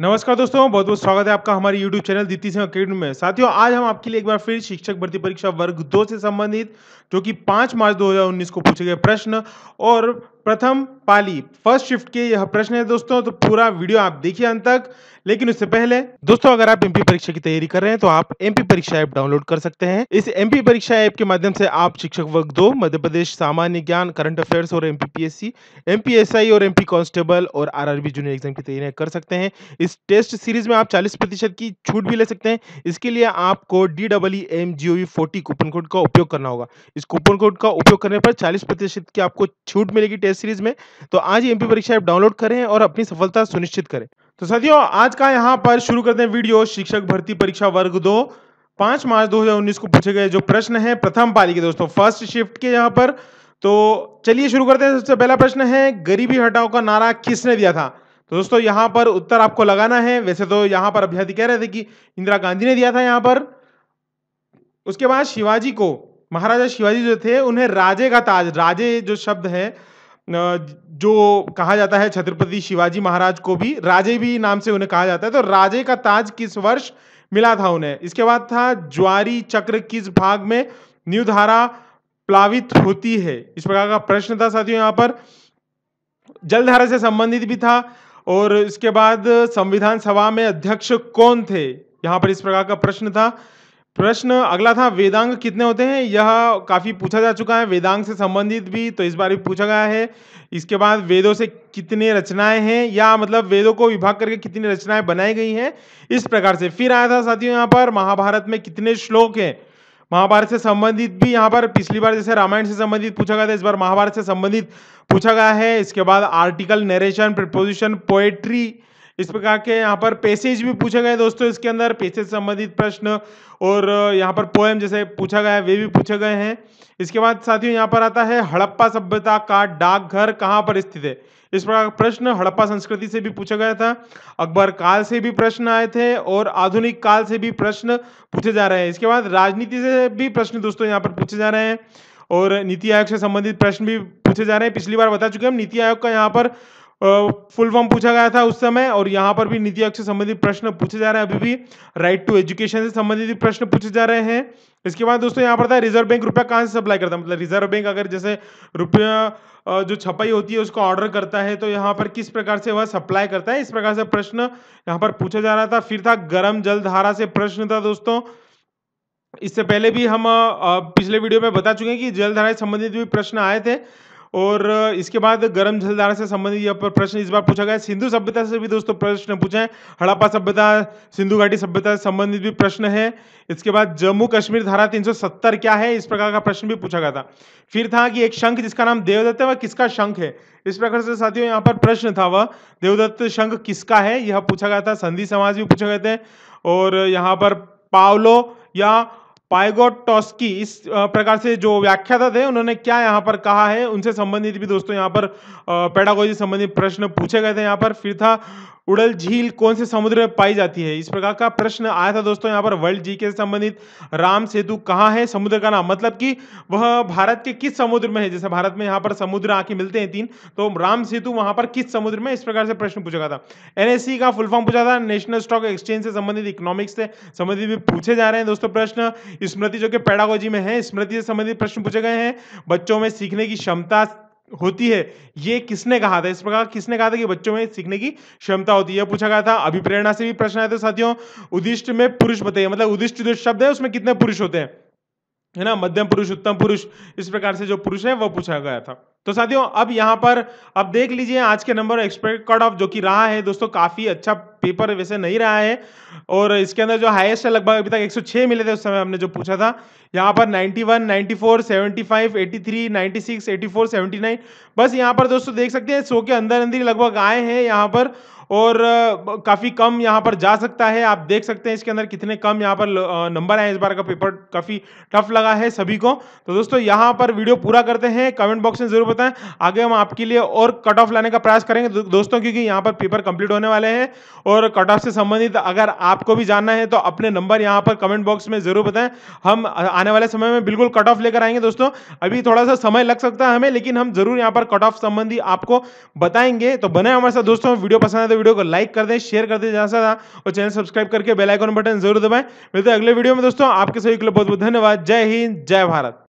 नमस्कार दोस्तों बहुत बहुत स्वागत है आपका हमारे YouTube channel Deeti Singh academy में साथियों आज हम आपके लिए एक बार फिर शिक्षक भर्ती परीक्षा वर्ग दो से संबंधित जो कि 5 मार्च 2019 को पूछे गए प्रश्न और प्रथम पाली फर्स्ट शिफ्ट के यह प्रश्न है दोस्तों तो पूरा वीडियो आप देखिए अंत तक लेकिन उससे पहले दोस्तों अगर आप एमपी परीक्षा की तैयारी कर रहे हैं तो आप एमपी परीक्षा ऐप डाउनलोड कर सकते हैं इस एमपी परीक्षा ऐप के माध्यम से आप शिक्षक वर्ग दो मध्य प्रदेश सामान्य ज्ञान करंट अफेयर्स और एमपीपीएससी एमपीएसआई और एमपी कांस्टेबल और आरआरबी जूनियर एग्जाम की तैयारी कर सकते हैं इस टेस्ट सीरीज में आप चालीस की छूट भी ले सकते हैं इसके लिए आपको D W M coupon code का उपयोग करना होगा इस कूपन कोड का उपयोग करने पर चालीस की आपको छूट मिलेगी टेस्ट टेस्ट सीरीज में तो आज ही एमपी परीक्षा ऐप डाउनलोड करें और अपनी सफलता सुनिश्चित करें तो साथियों आज का यहाँ पर शुरू करते हैं वीडियो शिक्षक भर्ती परीक्षा वर्ग दो पांच मार्च 2019 को पूछे गए जो प्रश्न है प्रथम पाली के दोस्तों फर्स्ट शिफ्ट के यहाँ पर तो चलिए शुरू करते हैं सबसे पहला प्रश्न है गरीबी हटाओ का नारा किसने दिया था तो दोस्तों यहाँ पर उत्तर आपको लगाना है वैसे तो यहाँ पर अभ्यर्थी कह रहे थे कि इंदिरा गांधी ने दिया था यहाँ पर उसके बाद शिवाजी को महाराजा शिवाजी जो थे उन्हें राजे का ताज राजे जो शब्द है जो कहा जाता है छत्रपति शिवाजी महाराज को भी राजे भी नाम से उन्हें कहा जाता है तो राजे का ताज किस वर्ष मिला था उन्हें इसके बाद था ज्वारी चक्र किस भाग में न्यू धारा प्लावित होती है इस प्रकार का प्रश्न था साथियों यहाँ पर जलधारा से संबंधित भी था और इसके बाद संविधान सभा में अध्यक्ष कौन थे यहाँ पर इस प्रकार का प्रश्न था प्रश्न अगला था वेदांग कितने होते हैं यह काफ़ी पूछा जा चुका है वेदांग से संबंधित भी तो इस बार भी पूछा गया है इसके बाद वेदों से कितने रचनाएं हैं या मतलब वेदों को विभाग करके कितनी रचनाएं बनाई गई हैं इस प्रकार से फिर आया था साथियों यहाँ पर महाभारत में कितने श्लोक हैं महाभारत से संबंधित भी यहाँ पर पिछली बार जैसे रामायण से संबंधित पूछा गया था इस बार महाभारत से संबंधित पूछा गया है इसके बाद आर्टिकल नरेशन प्रपोजिशन पोएट्री इस प्रकार के यहाँ पर पेसेज भी पूछे गए दोस्तों इसके अंदर पेसेज संबंधित प्रश्न और यहाँ पर पोएम जैसे पूछा गया है वे भी पूछे गए हैं इसके बाद साथियों यहाँ पर आता है हड़प्पा सभ्यता का डाकघर कहाँ पर स्थित है इस प्रकार प्रश्न हड़प्पा संस्कृति से भी पूछा गया था अकबर काल से भी प्रश्न आए थे और आधुनिक काल से भी प्रश्न पूछे जा रहे हैं इसके बाद राजनीति से भी प्रश्न दोस्तों यहाँ पर पूछे जा रहे हैं और नीति आयोग से संबंधित प्रश्न भी पूछे जा रहे हैं पिछली बार बता चुके हम नीति आयोग का यहाँ पर फुल फॉर्म पूछा गया था उस समय और यहाँ पर भी नीति आयोग से संबंधित प्रश्न पूछे जा रहे हैं अभी भी राइट टू एजुकेशन से संबंधित प्रश्न पूछे जा रहे हैं इसके बाद दोस्तों यहाँ पर था रिजर्व बैंक रुपया कहाँ से सप्लाई करता है मतलब रिजर्व बैंक अगर जैसे रुपया जो छपाई होती है उसको ऑर्डर करता है तो यहाँ पर किस प्रकार से वह सप्लाई करता है इस प्रकार से प्रश्न यहाँ पर पूछा जा रहा था फिर था गर्म जल धारा से प्रश्न था दोस्तों इससे पहले भी हम पिछले वीडियो में बता चुके हैं कि जलधारा से संबंधित भी प्रश्न आए थे और इसके बाद गर्म जलधारा से संबंधित यहाँ पर प्रश्न इस बार पूछा गया सिंधु सभ्यता से भी दोस्तों प्रश्न पूछे हैं हड़प्पा सभ्यता सिंधु घाटी सभ्यता से संबंधित भी प्रश्न है इसके बाद जम्मू कश्मीर धारा 370 क्या है इस प्रकार का प्रश्न भी पूछा गया था फिर था कि एक शंख जिसका नाम देवदत्त है वह किसका शंख है इस प्रकार से साथियों यहाँ पर प्रश्न था वह देवदत्त शंख किसका है यह पूछा गया था संधि समाज भी पूछे गए थे और यहाँ पर पावलो या पाइगोटॉस्की इस प्रकार से जो व्याख्याता थे उन्होंने क्या यहाँ पर कहा है उनसे संबंधित भी दोस्तों यहाँ पर पेडागोजी संबंधित प्रश्न पूछे गए थे यहाँ पर फिर था उड़ल झील कौन से समुद्र में पाई जाती है इस प्रकार का प्रश्न आया था दोस्तों यहाँ पर वर्ल्ड जी के संबंधित राम सेतु कहाँ है समुद्र का नाम मतलब कि वह भारत के किस समुद्र में है जैसे भारत में यहाँ पर समुद्र आके मिलते हैं तीन तो राम सेतु वहाँ पर किस समुद्र में इस प्रकार से प्रश्न पूछा गया था एनएससी का फुल फॉर्म पूछा था नेशनल स्टॉक एक्सचेंज से संबंधित इकोनॉमिक्स से संबंधित भी पूछे जा रहे हैं दोस्तों प्रश्न स्मृति जो कि पैडागोजी में है स्मृति से संबंधित प्रश्न पूछे गए हैं बच्चों में सीखने की क्षमता होती है ये किसने कहा था इस प्रकार किसने कहा था कि बच्चों में सीखने की क्षमता होती है पूछा गया था अभिप्रेरणा से भी प्रश्न आया था साथियों उदिष्ट में पुरुष बताइए मतलब उदिष्ट जो शब्द है उसमें कितने पुरुष होते हैं है ना मध्यम पुरुष उत्तम पुरुष इस प्रकार से जो पुरुष है वह पूछा गया था तो साथियों अब यहां पर अब देख लीजिए आज के नंबर एक्सपेक्ट कट ऑफ जो कि रहा है दोस्तों काफी अच्छा पेपर वैसे नहीं रहा है और इसके अंदर जो हाईएस्ट है लगभग अभी तक 106 मिले थे उस समय हमने जो पूछा था यहाँ पर 91, 94, 75, 83, 96, 84, 79 बस यहाँ पर दोस्तों देख सकते हैं सो के अंदर अंदर लगभग आए हैं यहाँ पर और काफ़ी कम यहाँ पर जा सकता है आप देख सकते हैं इसके अंदर कितने कम यहाँ पर नंबर आए इस बार का पेपर काफ़ी टफ लगा है सभी को तो दोस्तों यहाँ पर वीडियो पूरा करते हैं कमेंट बॉक्स में जरूर बताएं आगे हम आपके लिए और कट ऑफ लाने का प्रयास करेंगे दोस्तों क्योंकि यहाँ पर पेपर कंप्लीट होने वाले हैं और कट ऑफ से संबंधित अगर आपको भी जानना है तो अपने नंबर यहाँ पर कमेंट बॉक्स में जरूर बताएं हम आने वाले समय में बिल्कुल कट ऑफ लेकर आएंगे दोस्तों अभी थोड़ा सा समय लग सकता है हमें लेकिन हम जरूर यहाँ पर कट ऑफ संबंधी आपको बताएंगे तो बने हमारे साथ दोस्तों वीडियो पसंद है तो वीडियो को लाइक कर दें शेयर कर दें जहाँ से और चैनल सब्सक्राइब करके बेलाइकॉन बटन जरूर दबाएं मिलते हैं अगले वीडियो में दोस्तों आपके सभी के लिए बहुत बहुत धन्यवाद जय हिंद जय भारत